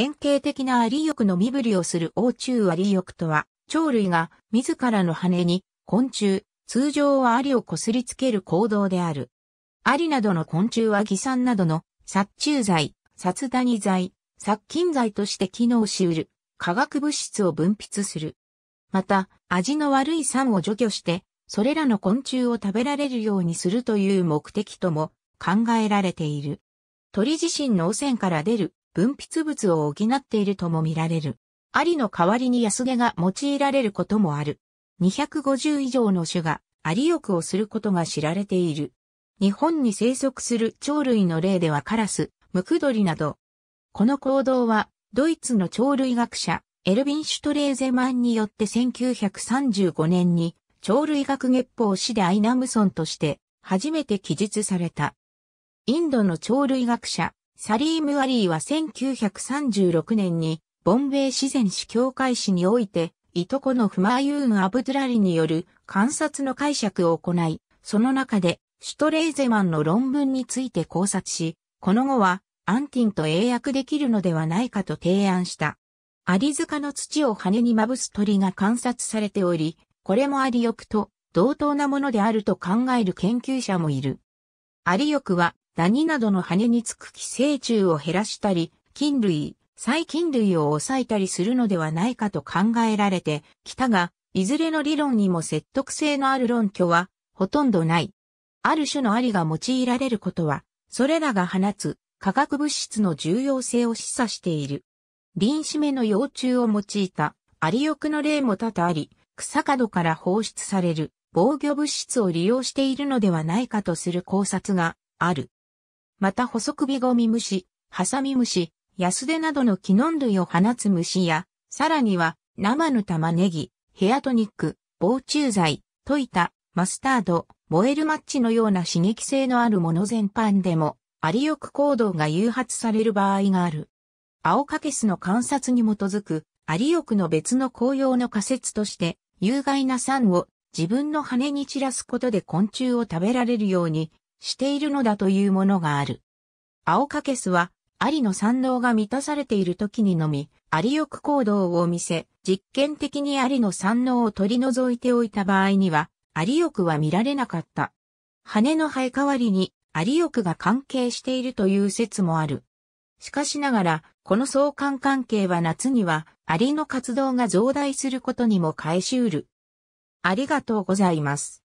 典型的なアリ翼の身振りをする王中アリ翼とは、鳥類が自らの羽に昆虫、通常はアリをこすりつける行動である。アリなどの昆虫は偽酸などの殺虫剤、殺ダニ剤、殺菌剤として機能しうる化学物質を分泌する。また、味の悪い酸を除去して、それらの昆虫を食べられるようにするという目的とも考えられている。鳥自身の汚染から出る分泌物を補っているとも見られる。アリの代わりに安毛が用いられることもある。250以上の種がアリ欲をすることが知られている。日本に生息する鳥類の例ではカラス、ムクドリなど。この行動は、ドイツの鳥類学者、エルヴィン・シュトレーゼマンによって1935年に、鳥類学月報誌でアイナムソンとして、初めて記述された。インドの鳥類学者、サリーム・アリーは1936年に、ボンベイ自然史協会史において、いとこのフマーユーン・アブドゥラリによる観察の解釈を行い、その中で、シュトレーゼマンの論文について考察し、この後は、アンティンと英訳できるのではないかと提案した。アリ塚の土を羽にまぶす鳥が観察されており、これもアリ翼と同等なものであると考える研究者もいる。アリ翼はダニなどの羽につく寄生虫を減らしたり、菌類、細菌類を抑えたりするのではないかと考えられてきたが、いずれの理論にも説得性のある論拠はほとんどない。ある種のありが用いられることは、それらが放つ化学物質の重要性を示唆している。臨死目の幼虫を用いたアリ翼の例も多々あり、草角から放出される防御物質を利用しているのではないかとする考察がある。また細首ゴミ虫、ハサミ虫、ヤスデなどの木の類を放つ虫や、さらには生の玉ねぎ、ヘアトニック、防虫剤、溶いた、マスタード、燃えるマッチのような刺激性のあるもの全般でも、アリク行動が誘発される場合がある。青カケスの観察に基づく、アリクの別の紅葉の仮説として、有害な酸を自分の羽に散らすことで昆虫を食べられるようにしているのだというものがある。青かけすは、アリの産能が満たされている時にのみ、アリ欲行動を見せ、実験的にアリの産能を取り除いておいた場合には、アリ欲は見られなかった。羽の生え変わりに、アリ欲が関係しているという説もある。しかしながら、この相関関係は夏には、アリの活動が増大することにも返しうる。ありがとうございます。